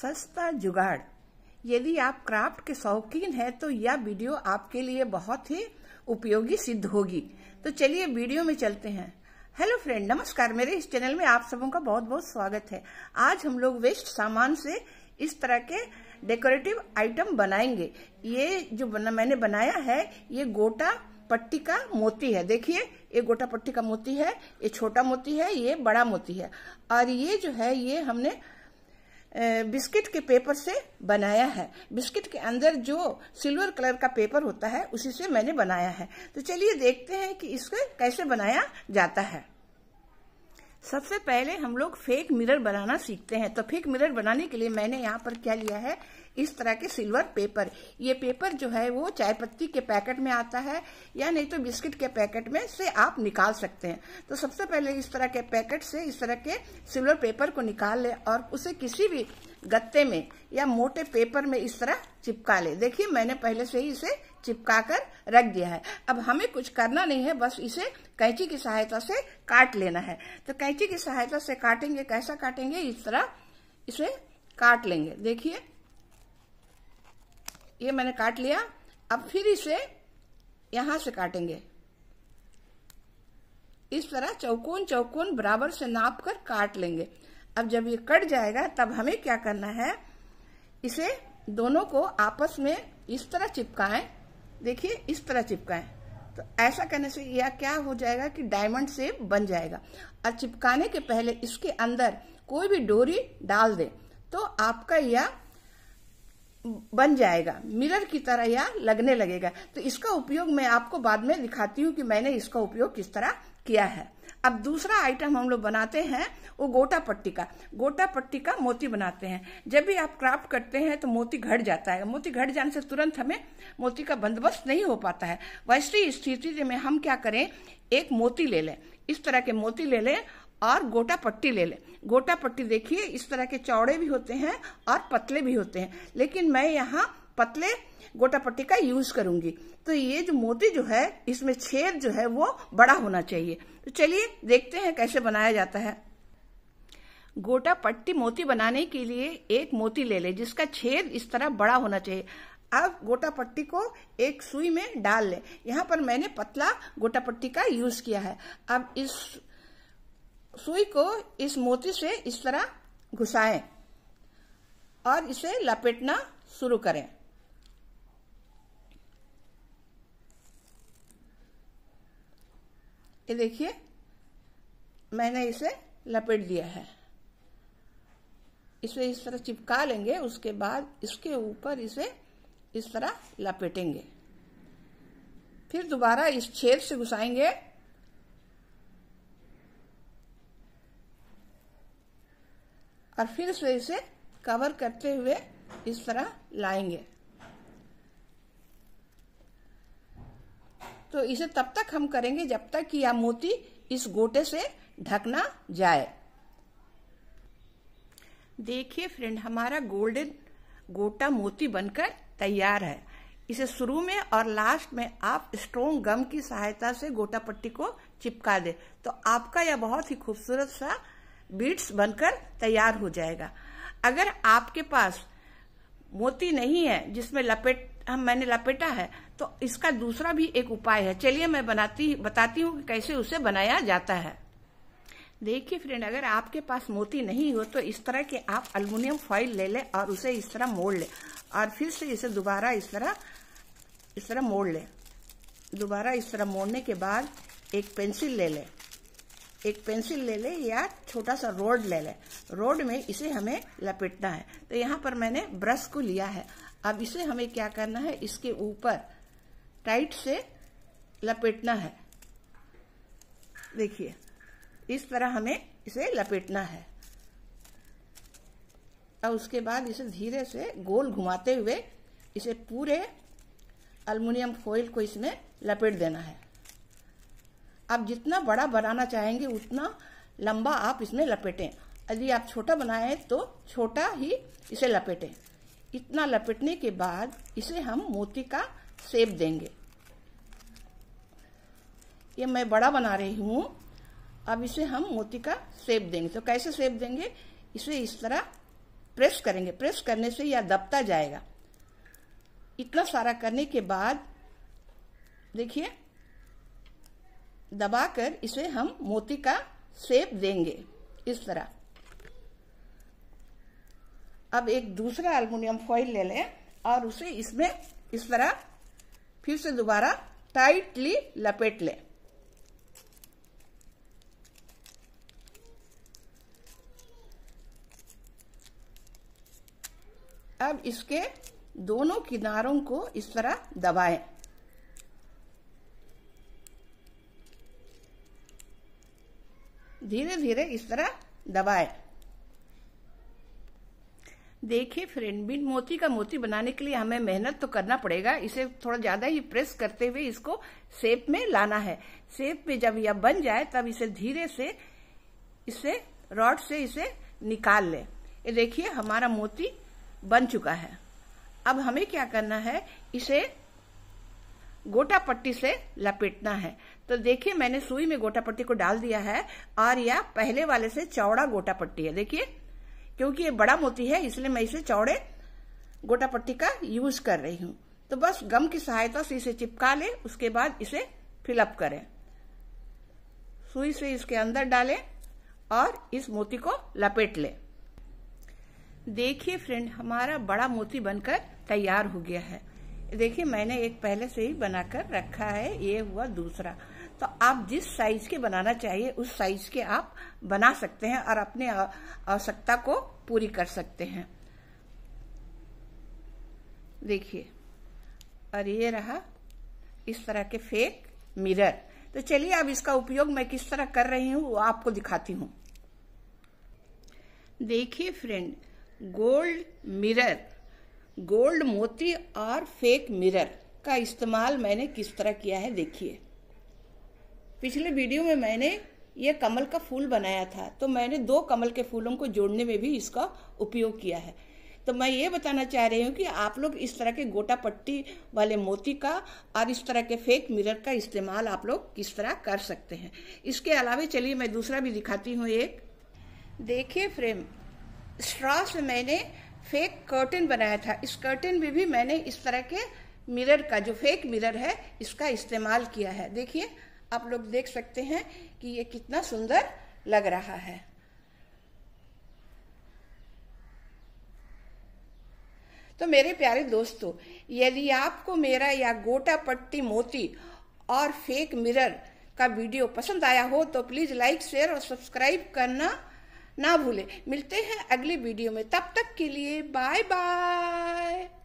सस्ता जुगाड़ यदि आप क्राफ्ट के शौकीन हैं तो यह वीडियो आपके लिए बहुत ही उपयोगी सिद्ध होगी तो चलिए वीडियो में चलते हैं हेलो फ्रेंड नमस्कार मेरे इस चैनल में आप सबों का बहुत बहुत स्वागत है आज हम लोग वेस्ट सामान से इस तरह के डेकोरेटिव आइटम बनाएंगे ये जो बना, मैंने बनाया है ये गोटा पट्टी का मोती है देखिए ये गोटा पट्टी का मोती है ये छोटा मोती है ये बड़ा मोती है और ये जो है ये हमने बिस्किट के पेपर से बनाया है बिस्किट के अंदर जो सिल्वर कलर का पेपर होता है उसी से मैंने बनाया है तो चलिए देखते हैं कि इसको कैसे बनाया जाता है सबसे पहले हम लोग फेक मिरर बनाना सीखते हैं तो फेक मिरर बनाने के लिए मैंने यहाँ पर क्या लिया है इस तरह के सिल्वर पेपर ये पेपर जो है वो चाय पत्ती के पैकेट में आता है या नहीं तो बिस्किट के पैकेट में से आप निकाल सकते हैं तो सबसे पहले इस तरह के पैकेट से इस तरह के सिल्वर पेपर को निकाल ले और उसे किसी भी गत्ते में या मोटे पेपर में इस तरह चिपका ले देखिए मैंने पहले से ही इसे चिपका कर रख दिया है अब हमें कुछ करना नहीं है बस इसे कैंची की सहायता से काट लेना है तो कैंची की सहायता से काटेंगे कैसा काटेंगे इस तरह इसे काट लेंगे देखिए ये मैंने काट लिया अब फिर इसे यहां से काटेंगे इस तरह चौकोन चौकोन बराबर से नाप कर काट लेंगे अब जब ये कट जाएगा तब हमें क्या करना है इसे दोनों को आपस में इस तरह चिपकाएं देखिए इस तरह चिपकाए तो ऐसा करने से यह क्या हो जाएगा कि डायमंड से बन जाएगा और चिपकाने के पहले इसके अंदर कोई भी डोरी डाल दे तो आपका यह बन जाएगा मिरर की तरह यह लगने लगेगा तो इसका उपयोग मैं आपको बाद में दिखाती हूँ कि मैंने इसका उपयोग किस तरह किया है अब दूसरा आइटम हम लोग बनाते हैं वो गोटा पट्टी का गोटा पट्टी का मोती बनाते हैं जब भी आप क्राफ्ट करते हैं तो मोती घट जाता है मोती घट जाने से तुरंत हमें मोती का बंदोबस्त नहीं हो पाता है वैसी स्थिति में हम क्या करें एक मोती ले लें इस तरह के मोती ले लें और गोटा पट्टी ले लें गोटा पट्टी देखिए इस तरह के चौड़े भी होते हैं और पतले भी होते हैं लेकिन मैं यहाँ पतले गोटा पट्टी का यूज करूंगी तो ये जो मोती जो है इसमें छेद जो है वो बड़ा होना चाहिए तो चलिए देखते हैं कैसे बनाया जाता है गोटा पट्टी मोती बनाने के लिए एक मोती ले ले जिसका छेद इस तरह बड़ा होना चाहिए अब गोटा पट्टी को एक सुई में डाल ले यहाँ पर मैंने पतला गोटा पट्टी का यूज किया है अब इस सुई को इस मोती से इस तरह घुसाएं और इसे लपेटना शुरू करें ये देखिए मैंने इसे लपेट दिया है इसे इस तरह चिपका लेंगे उसके बाद इसके ऊपर इसे इस तरह लपेटेंगे फिर दोबारा इस छेद से घुसाएंगे और फिर से इसे कवर करते हुए इस तरह लाएंगे तो इसे तब तक हम करेंगे जब तक कि यह मोती इस गोटे से ढकना जाए देखिए फ्रेंड हमारा गोल्डन गोटा मोती बनकर तैयार है इसे शुरू में और लास्ट में आप स्ट्रोंग गम की सहायता से गोटा पट्टी को चिपका दे तो आपका यह बहुत ही खूबसूरत सा बीट्स बनकर तैयार हो जाएगा अगर आपके पास मोती नहीं है जिसमें लपेट हम मैंने लपेटा है तो इसका दूसरा भी एक उपाय है चलिए मैं बनाती बताती हूँ कि कैसे उसे बनाया जाता है देखिए फ्रेंड अगर आपके पास मोती नहीं हो तो इस तरह के आप अल्मोनियम फॉइल ले लें और उसे इस तरह मोड़ लें और फिर से इसे दोबारा इस तरह इस तरह मोड़ लें दोबारा इस तरह मोड़ने के बाद एक पेंसिल ले लें एक पेंसिल ले लें या छोटा सा रोड ले लें रोड में इसे हमें लपेटना है तो यहाँ पर मैंने ब्रश को लिया है अब इसे हमें क्या करना है इसके ऊपर टाइट से लपेटना है देखिए इस तरह हमें इसे लपेटना है और उसके बाद इसे धीरे से गोल घुमाते हुए इसे पूरे अल्मोनियम फॉइल को इसमें लपेट देना है आप जितना बड़ा बनाना चाहेंगे उतना लंबा आप इसमें लपेटें यदि आप छोटा बनाएं तो छोटा ही इसे लपेटें इतना लपेटने के बाद इसे हम मोती का सेप देंगे ये मैं बड़ा बना रही हूं अब इसे हम मोती का सेप देंगे तो कैसे सेप देंगे इसे इस तरह प्रेस करेंगे प्रेस करने से यह दबता जाएगा इतना सारा करने के बाद देखिए दबाकर इसे हम मोती का सेप देंगे इस तरह अब एक दूसरा एल्युमिनियम फॉइल ले लें और उसे इसमें इस तरह फिर से दोबारा टाइटली लपेट लें अब इसके दोनों किनारों को इस तरह दबाएं। धीरे धीरे इस तरह दबाएं। देखिए फ्रेंड बिन मोती का मोती बनाने के लिए हमें मेहनत तो करना पड़ेगा इसे थोड़ा ज्यादा ही प्रेस करते हुए इसको सेप में लाना है सेप में जब यह बन जाए तब इसे धीरे से इसे रॉड से इसे निकाल ले देखिए हमारा मोती बन चुका है अब हमें क्या करना है इसे गोटा पट्टी से लपेटना है तो देखिए मैंने सुई में गोटा पट्टी को डाल दिया है और यह पहले वाले से चौड़ा गोटा पट्टी है देखिए क्योंकि ये बड़ा मोती है इसलिए मैं इसे चौड़े गोटा पट्टी का यूज कर रही हूँ तो बस गम की सहायता से इसे चिपका ले उसके बाद इसे फिलअप करें सुई से इसके अंदर डालें और इस मोती को लपेट लें देखिए फ्रेंड हमारा बड़ा मोती बनकर तैयार हो गया है देखिए मैंने एक पहले से ही बनाकर रखा है ये हुआ दूसरा तो आप जिस साइज के बनाना चाहिए उस साइज के आप बना सकते हैं और अपने आवश्यकता को पूरी कर सकते हैं देखिए और ये रहा इस तरह के फेक मिरर तो चलिए अब इसका उपयोग मैं किस तरह कर रही हूँ वो आपको दिखाती हूं देखिए फ्रेंड गोल्ड मिरर गोल्ड मोती और फेक मिरर का इस्तेमाल मैंने किस तरह किया है देखिए पिछले वीडियो में मैंने ये कमल का फूल बनाया था तो मैंने दो कमल के फूलों को जोड़ने में भी इसका उपयोग किया है तो मैं ये बताना चाह रही हूँ कि आप लोग इस तरह के गोटा पट्टी वाले मोती का और इस तरह के फेक मिरर का इस्तेमाल आप लोग किस तरह कर सकते हैं इसके अलावा चलिए मैं दूसरा भी दिखाती हूँ एक देखिए फ्रेम स्ट्रॉ से मैंने फेक कर्टन बनाया था इस कर्टन में भी मैंने इस तरह के मिरर का जो फेक मिरर है इसका इस्तेमाल किया है देखिए आप लोग देख सकते हैं कि ये कितना सुंदर लग रहा है तो मेरे प्यारे दोस्तों यदि आपको मेरा या गोटा पट्टी मोती और फेक मिरर का वीडियो पसंद आया हो तो प्लीज़ लाइक शेयर और सब्सक्राइब करना ना भूले मिलते हैं अगले वीडियो में तब तक के लिए बाय बाय